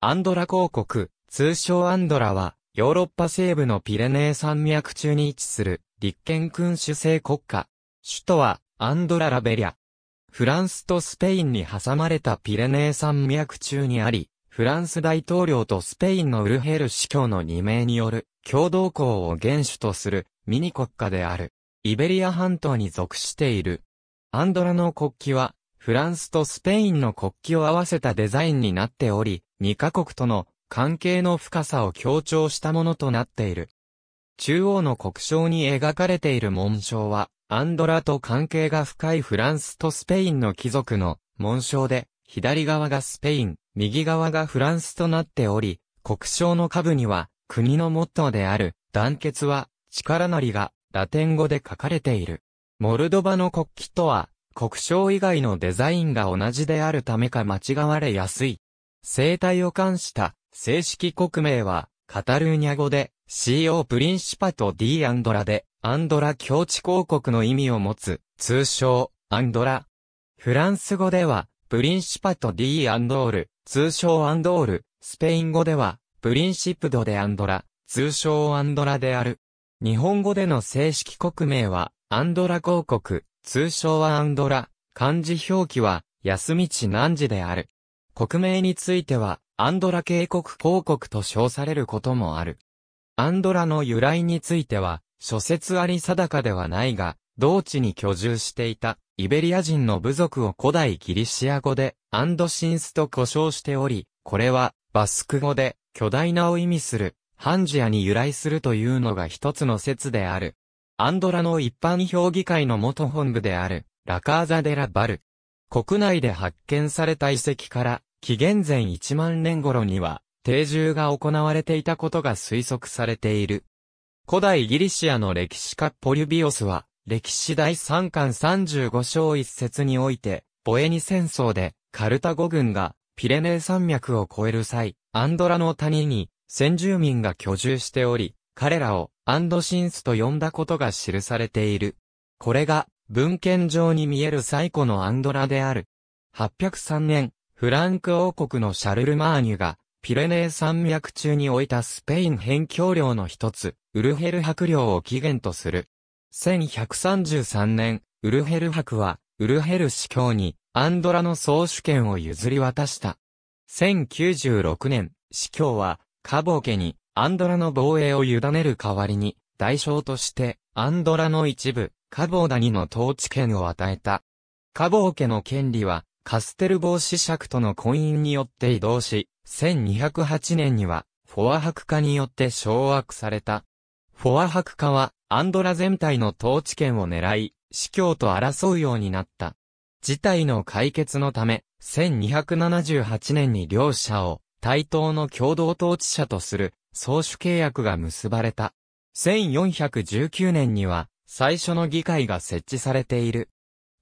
アンドラ公国、通称アンドラは、ヨーロッパ西部のピレネー山脈中に位置する、立憲君主制国家。首都は、アンドラ・ラベリア。フランスとスペインに挟まれたピレネー山脈中にあり、フランス大統領とスペインのウルヘル司教の二名による、共同校を元首とする、ミニ国家である。イベリア半島に属している。アンドラの国旗は、フランスとスペインの国旗を合わせたデザインになっており、2カ国との関係の深さを強調したものとなっている。中央の国章に描かれている紋章は、アンドラと関係が深いフランスとスペインの貴族の紋章で、左側がスペイン、右側がフランスとなっており、国章の下部には、国のモットーである、団結は、力なりが、ラテン語で書かれている。モルドバの国旗とは、国章以外のデザインが同じであるためか間違われやすい。生態を冠した正式国名は、カタルーニャ語で、CO プリンシパと D アンドラで、アンドラ境地広告の意味を持つ、通称、アンドラ。フランス語では、プリンシパと D アンドール、通称アンドール、スペイン語では、プリンシプドでアンドラ、通称アンドラである。日本語での正式国名は、アンドラ広告、通称はアンドラ、漢字表記は、休み地何時である。国名については、アンドラ渓谷広告と称されることもある。アンドラの由来については、諸説あり定かではないが、同地に居住していたイベリア人の部族を古代ギリシア語でアンドシンスと呼称しており、これはバスク語で巨大なを意味するハンジアに由来するというのが一つの説である。アンドラの一般評議会の元本部であるラカーザデラ・バル。国内で発見された遺跡から紀元前1万年頃には、定住が行われていたことが推測されている。古代ギリシアの歴史家ポリュビオスは、歴史第3巻35章一節において、ボエニ戦争で、カルタゴ軍が、ピレネー山脈を越える際、アンドラの谷に、先住民が居住しており、彼らを、アンドシンスと呼んだことが記されている。これが、文献上に見える最古のアンドラである。803年、フランク王国のシャルルマーニュが、ピレネー山脈中に置いたスペイン辺境領の一つ、ウルヘル博領を起源とする。1133年、ウルヘル博は、ウルヘル司教に、アンドラの総主権を譲り渡した。1096年、司教は、カボー家に、アンドラの防衛を委ねる代わりに、代償として、アンドラの一部、カボーダニの統治権を与えた。カボー家の権利は、カステルボー子爵との婚姻によって移動し、1208年には、フォア博化によって掌握された。フォア博化は、アンドラ全体の統治権を狙い、司教と争うようになった。事態の解決のため、1278年に両者を、対等の共同統治者とする、総主契約が結ばれた。1419年には、最初の議会が設置されている。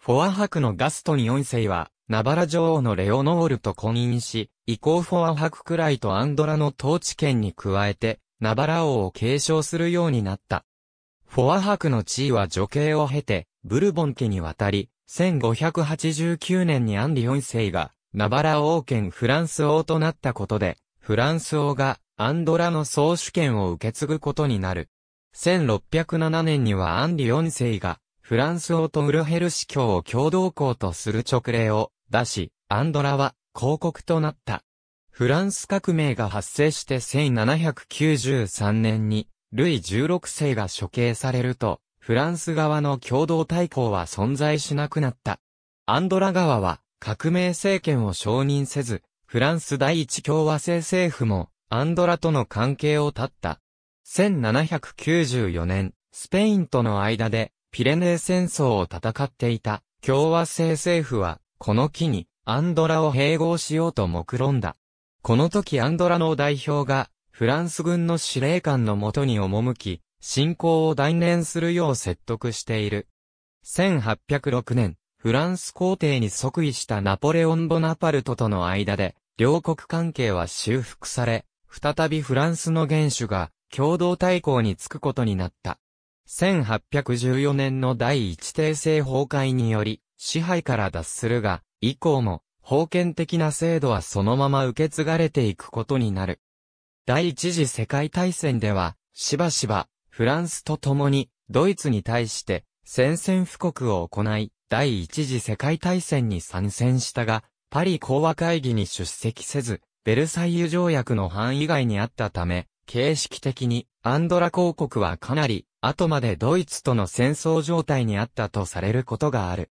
フォア博のガストン4世は、ナバラ女王のレオノールと婚姻し、以降フォアハククライとアンドラの統治権に加えて、ナバラ王を継承するようになった。フォアハクの地位は女系を経て、ブルボン家に渡り、1589年にアンリ・ヨンセイが、ナバラ王権フランス王となったことで、フランス王がアンドラの総主権を受け継ぐことになる。1607年にはアンリ・ヨンセイが、フランス王とウルヘル司教を共同校とする勅令をだし、アンドラは広告となった。フランス革命が発生して1793年に、ルイ16世が処刑されると、フランス側の共同対抗は存在しなくなった。アンドラ側は革命政権を承認せず、フランス第一共和制政府もアンドラとの関係を断った。1794年、スペインとの間でピレネー戦争を戦っていた共和制政府はこの機に、アンドラを併合しようと目論んだ。この時アンドラの代表が、フランス軍の司令官のもとに赴き、侵攻を断念するよう説得している。1806年、フランス皇帝に即位したナポレオン・ボナパルトとの間で、両国関係は修復され、再びフランスの元首が共同対抗につくことになった。1814年の第一帝政崩壊により、支配から脱するが、以降も、封建的な制度はそのまま受け継がれていくことになる。第一次世界大戦では、しばしば、フランスと共に、ドイツに対して、宣戦布告を行い、第一次世界大戦に参戦したが、パリ講和会議に出席せず、ベルサイユ条約の範囲外にあったため、形式的にアンドラ公国はかなり後までドイツとの戦争状態にあったとされることがある。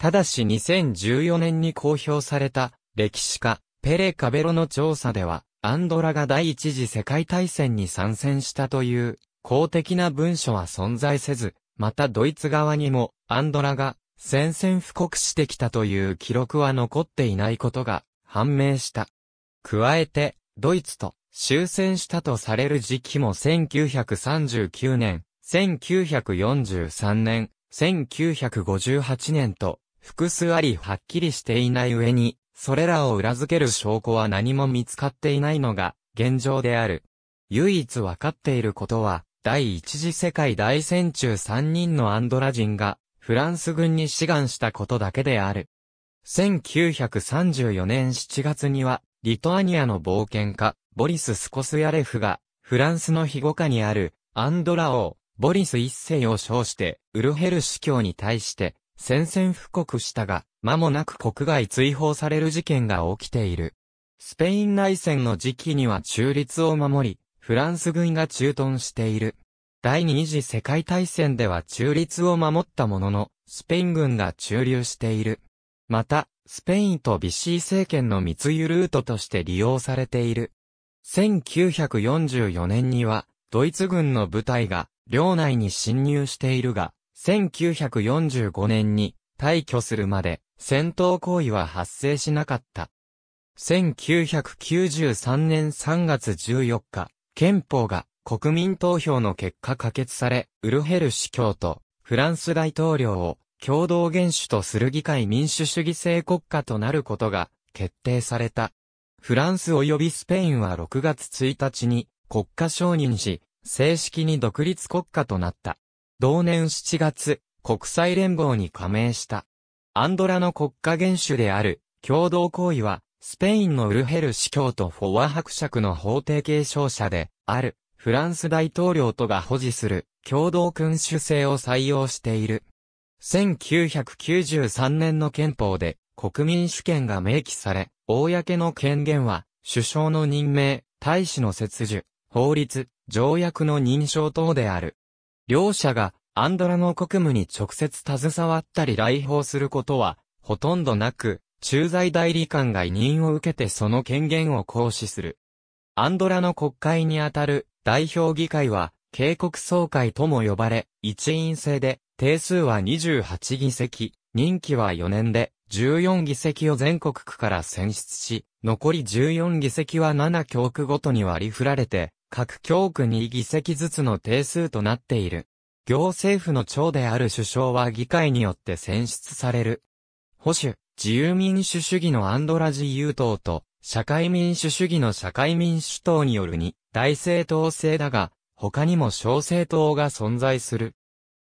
ただし2014年に公表された歴史家ペレ・カベロの調査では、アンドラが第一次世界大戦に参戦したという公的な文書は存在せず、またドイツ側にもアンドラが宣戦布告してきたという記録は残っていないことが判明した。加えて、ドイツと終戦したとされる時期も1939年、1943年、1958年と複数ありはっきりしていない上に、それらを裏付ける証拠は何も見つかっていないのが現状である。唯一わかっていることは、第一次世界大戦中3人のアンドラ人がフランス軍に志願したことだけである。1934年7月には、リトアニアの冒険家、ボリス・スコスヤレフが、フランスの庇護下にある、アンドラ王、ボリス一世を称して、ウルヘル司教に対して、宣戦布告したが、間もなく国外追放される事件が起きている。スペイン内戦の時期には中立を守り、フランス軍が駐屯している。第二次世界大戦では中立を守ったものの、スペイン軍が駐留している。また、スペインとビシー政権の密輸ルートとして利用されている。1944年には、ドイツ軍の部隊が、領内に侵入しているが、1945年に退去するまで戦闘行為は発生しなかった。1993年3月14日、憲法が国民投票の結果可決され、ウルヘル司教とフランス大統領を共同元首とする議会民主主義制国家となることが決定された。フランス及びスペインは6月1日に国家承認し、正式に独立国家となった。同年7月、国際連合に加盟した。アンドラの国家元首である、共同行為は、スペインのウルヘル司教とフォワ伯爵の法定継承者で、ある、フランス大統領とが保持する、共同君主制を採用している。1993年の憲法で、国民主権が明記され、公の権限は、首相の任命、大使の切除、法律、条約の認証等である。両者がアンドラの国務に直接携わったり来訪することは、ほとんどなく、駐在代理官が委任を受けてその権限を行使する。アンドラの国会にあたる代表議会は、警告総会とも呼ばれ、一員制で、定数は28議席、任期は4年で、14議席を全国区から選出し、残り14議席は7教区ごとに割り振られて、各教区に議席ずつの定数となっている。行政府の長である首相は議会によって選出される。保守、自由民主主義のアンドラジ優党と、社会民主主義の社会民主党によるに、大政党制だが、他にも小政党が存在する。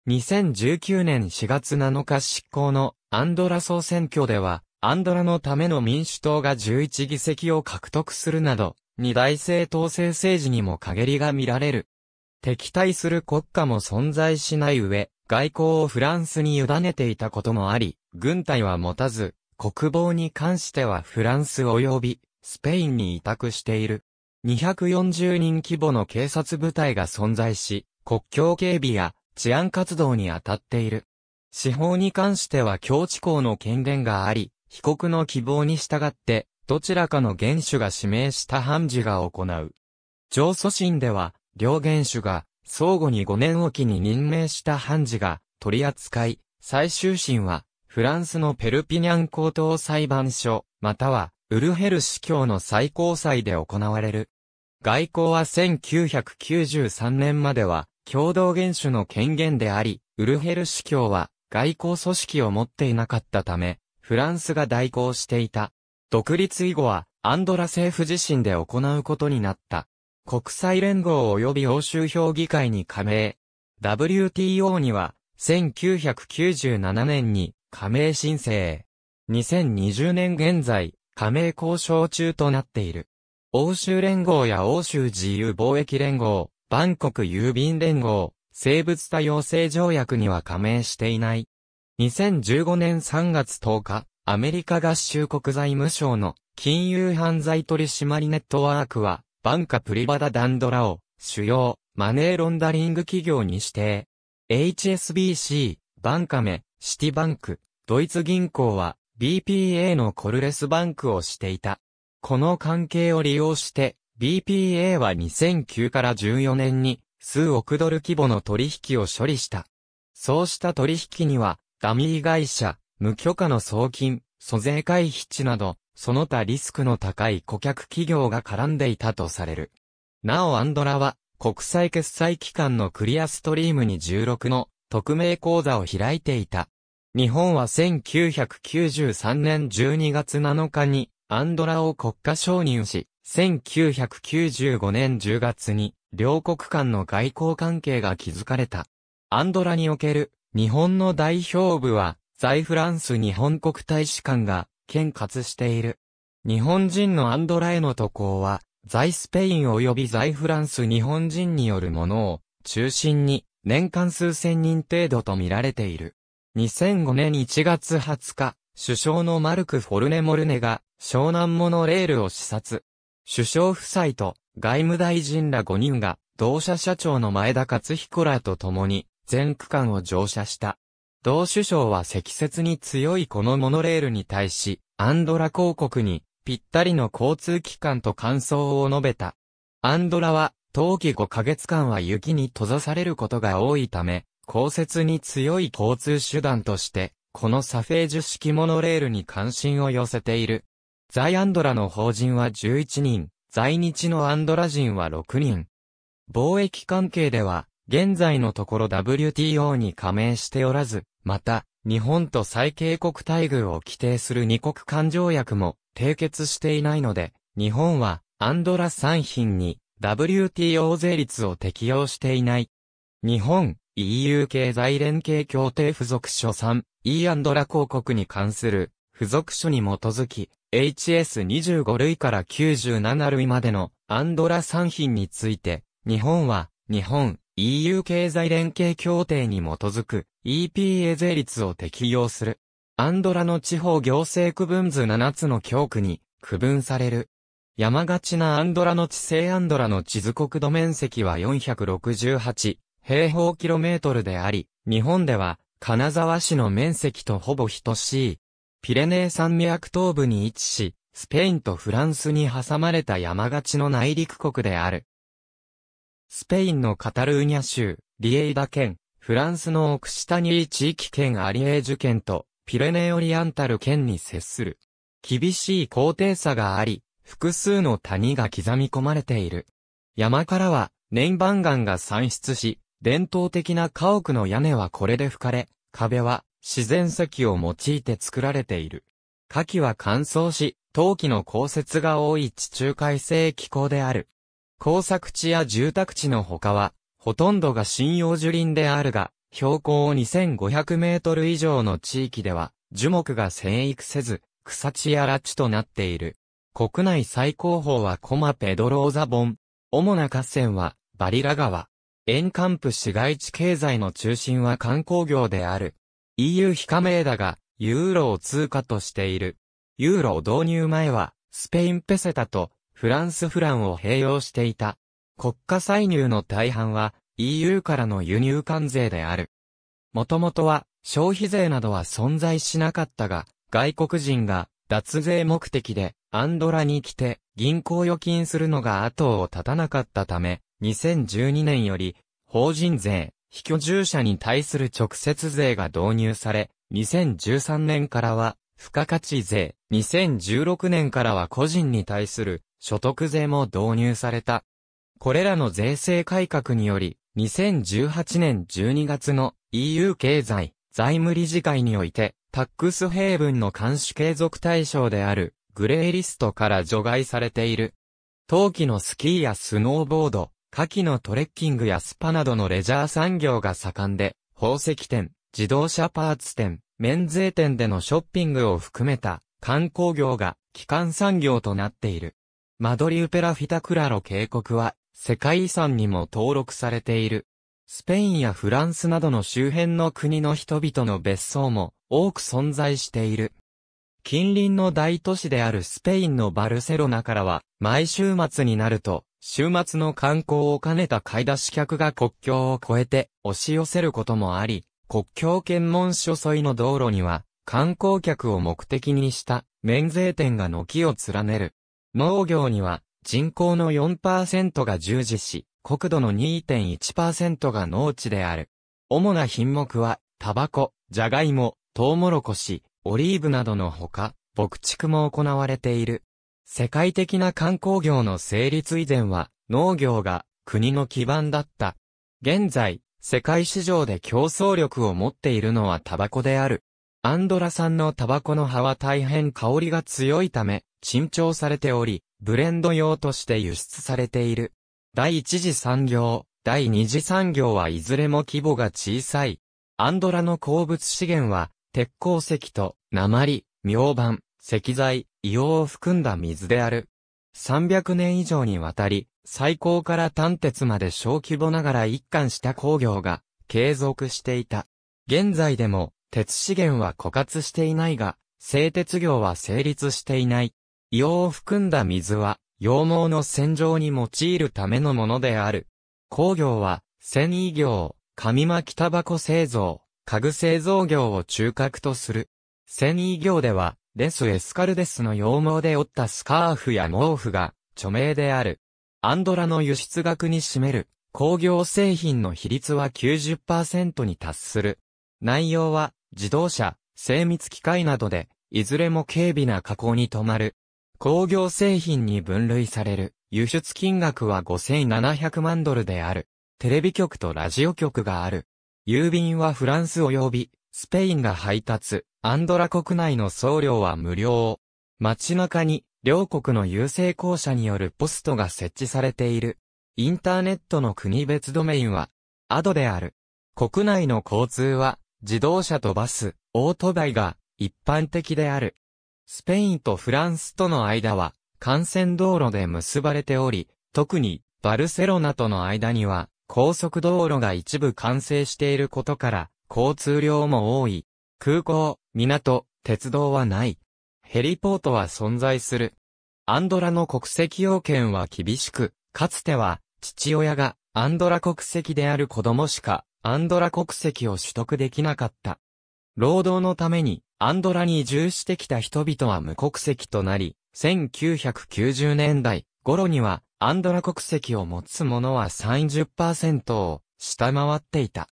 2019年4月7日執行のアンドラ総選挙では、アンドラのための民主党が11議席を獲得するなど、二大政党制政治にも陰りが見られる。敵対する国家も存在しない上、外交をフランスに委ねていたこともあり、軍隊は持たず、国防に関してはフランス及び、スペインに委託している。240人規模の警察部隊が存在し、国境警備や治安活動に当たっている。司法に関しては共地校の権限があり、被告の希望に従ってどちらかの元首が指名した判事が行う。上訴審では、両元首が、相互に5年おきに任命した判事が、取り扱い、最終審は、フランスのペルピニャン高等裁判所、または、ウルヘル司教の最高裁で行われる。外交は1993年までは、共同元首の権限であり、ウルヘル司教は、外交組織を持っていなかったため、フランスが代行していた。独立以後は、アンドラ政府自身で行うことになった。国際連合及び欧州評議会に加盟。WTO には、1997年に加盟申請。2020年現在、加盟交渉中となっている。欧州連合や欧州自由貿易連合、バンコク郵便連合、生物多様性条約には加盟していない。2015年3月10日、アメリカ合衆国財務省の金融犯罪取締ネットワークは、バンカプリバダダンドラを主要マネーロンダリング企業に指定。HSBC、バンカメ、シティバンク、ドイツ銀行は BPA のコルレスバンクをしていた。この関係を利用して、BPA は2009から14年に数億ドル規模の取引を処理した。そうした取引には、ダミー会社、無許可の送金、租税回避地など、その他リスクの高い顧客企業が絡んでいたとされる。なおアンドラは、国際決済機関のクリアストリームに16の匿名口座を開いていた。日本は1993年12月7日にアンドラを国家承認し、1995年10月に両国間の外交関係が築かれた。アンドラにおける日本の代表部は在フランス日本国大使館が兼嘩している。日本人のアンドラへの渡航は、在スペイン及び在フランス日本人によるものを中心に年間数千人程度と見られている。2005年1月20日、首相のマルク・フォルネ・モルネが湘南モノレールを視察。首相夫妻と外務大臣ら5人が同社社長の前田勝彦らと共に全区間を乗車した。同首相は積雪に強いこのモノレールに対し、アンドラ公国にぴったりの交通機関と感想を述べた。アンドラは、冬季5ヶ月間は雪に閉ざされることが多いため、降雪に強い交通手段として、このサフェージュ式モノレールに関心を寄せている。在アンドラの法人は11人、在日のアンドラ人は6人。貿易関係では、現在のところ WTO に加盟しておらず、また、日本と最恵国待遇を規定する二国間条約も締結していないので、日本はアンドラ産品に WTO 税率を適用していない。日本 EU 経済連携協定付属書 3E アンドラ広告に関する付属書に基づき HS25 類から97類までのアンドラ産品について日本は日本 EU 経済連携協定に基づく EPA 税率を適用する。アンドラの地方行政区分図7つの教区に区分される。山がちなアンドラの地勢アンドラの地図国土面積は468平方キロメートルであり、日本では金沢市の面積とほぼ等しい。ピレネー山脈東部に位置し、スペインとフランスに挟まれた山がちの内陸国である。スペインのカタルーニャ州、リエイダ県、フランスのオクシタニー地域県アリエージュ県と、ピレネオリアンタル県に接する。厳しい高低差があり、複数の谷が刻み込まれている。山からは、年番岩が散出し、伝統的な家屋の屋根はこれで吹かれ、壁は自然石を用いて作られている。夏季は乾燥し、冬季の降雪が多い地中海性気候である。工作地や住宅地の他は、ほとんどが針葉樹林であるが、標高2500メートル以上の地域では、樹木が生育せず、草地や拉地となっている。国内最高峰はコマペドローザボン。主な河川は、バリラ川。沿岸部市街地経済の中心は観光業である。EU 非加盟だが、ユーロを通貨としている。ユーロを導入前は、スペインペセタとフランスフランを併用していた。国家歳入の大半は EU からの輸入関税である。もともとは消費税などは存在しなかったが、外国人が脱税目的でアンドラに来て銀行預金するのが後を絶たなかったため、2012年より法人税、非居住者に対する直接税が導入され、2013年からは付加価値税、2016年からは個人に対する所得税も導入された。これらの税制改革により、2018年12月の EU 経済財務理事会において、タックスヘイブンの監視継続対象であるグレーリストから除外されている。冬季のスキーやスノーボード、夏季のトレッキングやスパなどのレジャー産業が盛んで、宝石店、自動車パーツ店、免税店でのショッピングを含めた観光業が基幹産業となっている。マドリウペラフィタクラロ渓谷は、世界遺産にも登録されている。スペインやフランスなどの周辺の国の人々の別荘も多く存在している。近隣の大都市であるスペインのバルセロナからは、毎週末になると、週末の観光を兼ねた買い出し客が国境を越えて押し寄せることもあり、国境検問所沿いの道路には、観光客を目的にした免税店が軒を連ねる。農業には人口の4%が従事し、国土の2.1%が農地である。主な品目は、タバコ、ジャガイモ、トウモロコシ、オリーブなどのほか、牧畜も行われている。世界的な観光業の成立以前は、農業が国の基盤だった。現在、世界市場で競争力を持っているのはタバコである。アンドラ産のタバコの葉は大変香りが強いため、沈調されており、ブレンド用として輸出されている。第一次産業、第二次産業はいずれも規模が小さい。アンドラの鉱物資源は、鉄鉱石と、鉛、明板、石材、硫黄を含んだ水である。300年以上にわたり、最高から単鉄まで小規模ながら一貫した工業が継続していた。現在でも鉄資源は枯渇していないが、製鉄業は成立していない。硫黄を含んだ水は、羊毛の洗浄に用いるためのものである。工業は、繊維業、紙巻きタバコ製造、家具製造業を中核とする。繊維業では、レス・エスカルデスの羊毛で折ったスカーフや毛布が著名である。アンドラの輸出額に占める工業製品の比率は90%に達する。内容は自動車、精密機械などで、いずれも軽微な加工に止まる。工業製品に分類される輸出金額は5700万ドルである。テレビ局とラジオ局がある。郵便はフランス及びスペインが配達、アンドラ国内の送料は無料。街中に両国の郵政公社によるポストが設置されている。インターネットの国別ドメインは、アドである。国内の交通は、自動車とバス、オートバイが一般的である。スペインとフランスとの間は、幹線道路で結ばれており、特に、バルセロナとの間には、高速道路が一部完成していることから、交通量も多い。空港、港、鉄道はない。ヘリポートは存在する。アンドラの国籍要件は厳しく、かつては、父親がアンドラ国籍である子供しか、アンドラ国籍を取得できなかった。労働のために、アンドラに移住してきた人々は無国籍となり、1990年代頃にはアンドラ国籍を持つ者は30%を下回っていた。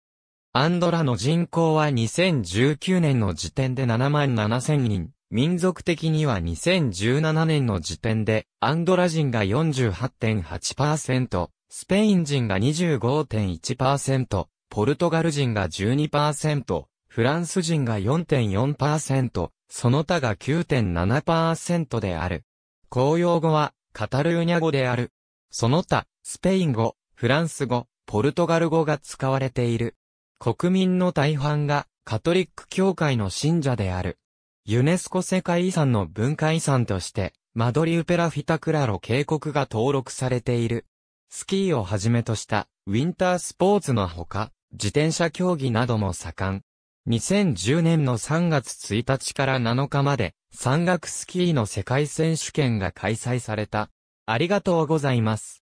アンドラの人口は2019年の時点で7万7千人、民族的には2017年の時点でアンドラ人が48.8%、スペイン人が25.1%、ポルトガル人が12%、フランス人が4.4%、その他が9.7%である。公用語は、カタルーニャ語である。その他、スペイン語、フランス語、ポルトガル語が使われている。国民の大半が、カトリック教会の信者である。ユネスコ世界遺産の文化遺産として、マドリウペラフィタクラロ渓谷が登録されている。スキーをはじめとした、ウィンタースポーツのほか、自転車競技なども盛ん。2010年の3月1日から7日まで、山岳スキーの世界選手権が開催された。ありがとうございます。